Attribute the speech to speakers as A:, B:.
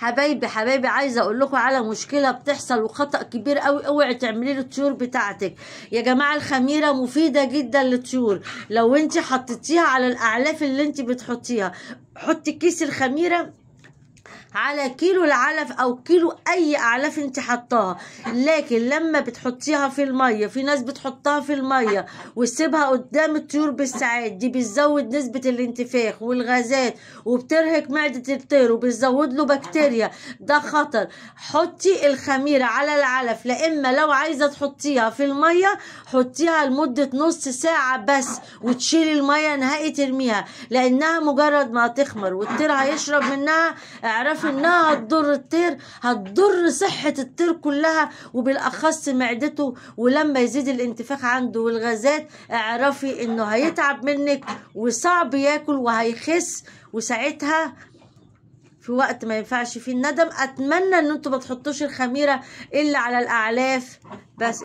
A: حبايبي حبايبي عايزه اقول لكم على مشكله بتحصل وخطا كبير قوي اوعي تعملي الطيور بتاعتك يا جماعه الخميره مفيده جدا للطيور لو انت حطيتيها على الاعلاف اللي انت بتحطيها حطي كيس الخميره على كيلو العلف او كيلو اي اعلاف انت حطاها لكن لما بتحطيها في الميه في ناس بتحطها في الميه وتسيبها قدام الطيور بالساعات دي بتزود نسبه الانتفاخ والغازات وبترهق معده الطير وبتزود له بكتيريا ده خطر حطي الخميره على العلف لا اما لو عايزه تحطيها في الميه حطيها لمده نص ساعه بس وتشيلي الميه نهائي ترميها لانها مجرد ما تخمر والطير هيشرب منها اعرفي انها هتضر الطير هتضر صحة الطير كلها وبالاخص معدته ولما يزيد الانتفاخ عنده والغازات اعرفي انه هيتعب منك وصعب ياكل وهيخس وساعتها في وقت ما ينفعش فيه الندم اتمنى ان انتوا ما تحطوش الخميره الا على الاعلاف بس